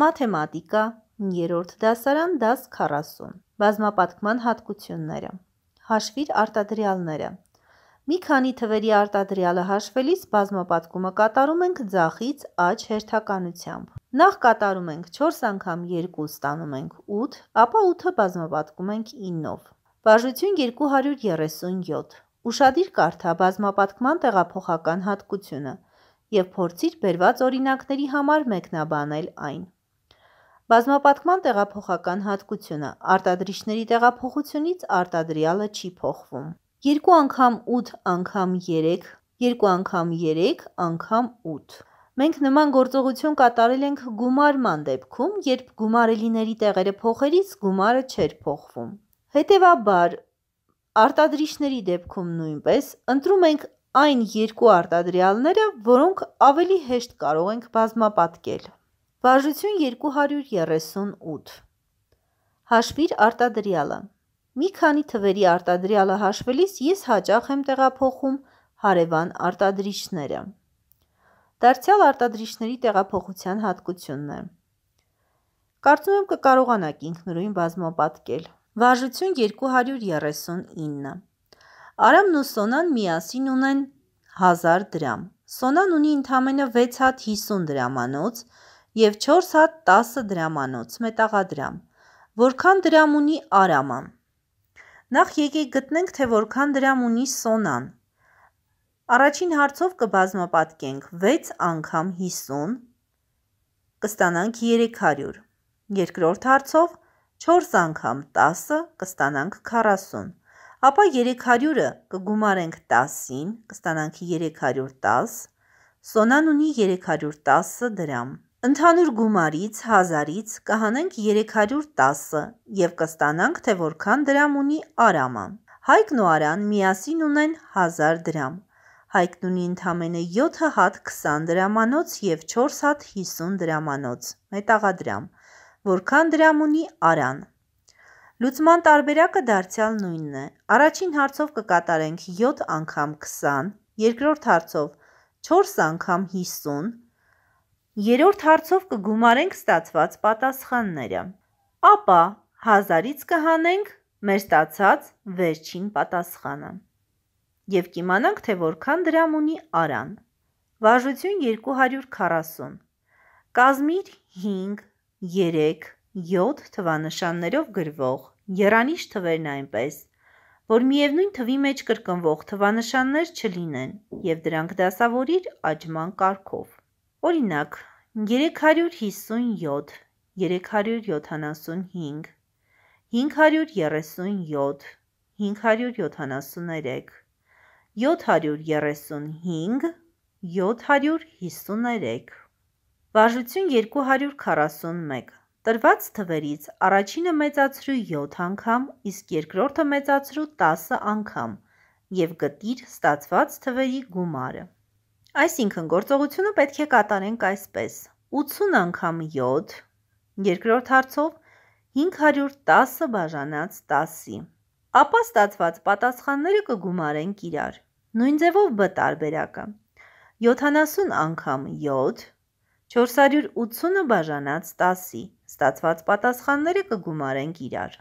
մաթեմատիկա, 3-րդ դասարան, դաս 40։ Բազմապատկման հատկությունները։ Հաշվիր արտադրյալները։ Մի քանի թվերի արտադրյալը հաշվելիս բազմապատկումը կատարում ենք ձախից աջ հերթականությամբ։ Նախ կատարում ենք 4 անգամ 2 ստանում ենք 8, ապա 8-ը բազմապատկում ենք 9-ով։ Բաժություն 237։ Ուշադիր կարդա բազմապատկման տեղափոխական հատկությունը եւ փորձիր բերված օրինակների համար մեկնաբանել այն։ Բազմապատկման տեղափոխական հատկությունը արտադրիչների տեղափոխությունից արտադրյալը չի փոխվում։ 2 անգամ 8 անգամ 3, 2 անգամ 3 անգամ 8։ Մենք նման գործողություն կատարել ենք գումարման դեպքում, երբ գումարելիների տեղերը փոխելիս գումարը չէր փոխվում։ Հետևաբար արտադրիչների դեպքում նույնպես ընտրում ենք այն երկու արտադրյալները, որոնք ավելի հեշտ կարող ենք բազմապատկել։ Բաժություն 238 Հաշվիր արտադրյալը Մի քանի թվերի արտադրյալը հաշվելիս ես հաճախ եմ տեղափոխում հարևան արտադրիչները։ Դարձյալ արտադրիչների տեղափոխության հատկությունն է։ Կարծում եմ կկարողանաք ինքնուրույն բազմապատկել։ Վարժություն 239 Արամն ու Սոնան միասին ունեն 1000 դրամ։ Սոնան ունի ընդամենը 6 հատ 50 դրամանոց, և 4 հատ 10 դրամանոց մետաղադրամ, որքան դրամ ունի արաման։ Նախ եկեք գտնենք, թե որքան դրամ ունի սոնան։ Առաջին հարցով կբազմապատկենք 6 անգամ 50, կստանանք 300։ Երկրորդ հարցով 4 անգամ 10 կստանանք 40։ Ապա 300-ը կգումարենք 10-ին, կստանանք 310, սոնան ունի 310 դրամ։ Ընդհանուր գումարից, հազարից կհանենք 310-ը և կստանանք, թե որքան դրամ ունի Արամը։ Հայկն ու Արան միասին ունեն 1000 դրամ։ Հայկն ունի ընդամենը 7 հատ 20 դրամանոց և 4 հատ 50 դրամանոց (մետաղադրամ)։ Որքան դրամ ունի Արան։ Լուծման տարբերակը դարձյալ նույնն է։ Առաջին հարցով կկատարենք 7 անգամ 20, երկրորդ հարցով 4 անգամ 50, Երորդ հարցով կգումարենք ստացված պատասխանները։ Ապա 1000-ից կհանենք մեր ստացած վերջին պատասխանը։ Եվ կիմանանք, թե որքան դրամ ունի Արան։ Վարժություն 240։ Կազմիր 5, 3, 7 թվանշաններով գրվող երանիշ թվերն այնպես, որ միևնույն թվի մեջ կրկնվող թվանշաններ չլինեն եւ դրանք դասավորիր աճման կարգով։ Օրինակ, 357, 375, 537, 573, 735, 753 Բաժություն 241 Տրված թվերից առաջինը մեծացրու 7 անգամ, իսկ երկրորդը մեծացրու 10 անգամ և գտիր ստացված թվերի գումարը։ Այսինքն գործողությունը պետք է կատարենք այսպես. 80 անգամ 7, երկրորդ հարցով 510 բաժանած 10-ի։ Ապա ստացված պատասխանները կգումարենք իրար։ Նույն ձևով բ տարբերակը։ 70 անգամ 7, 480 բաժանած 10-ի։ Ստացված պատասխանները կգումարենք իրար։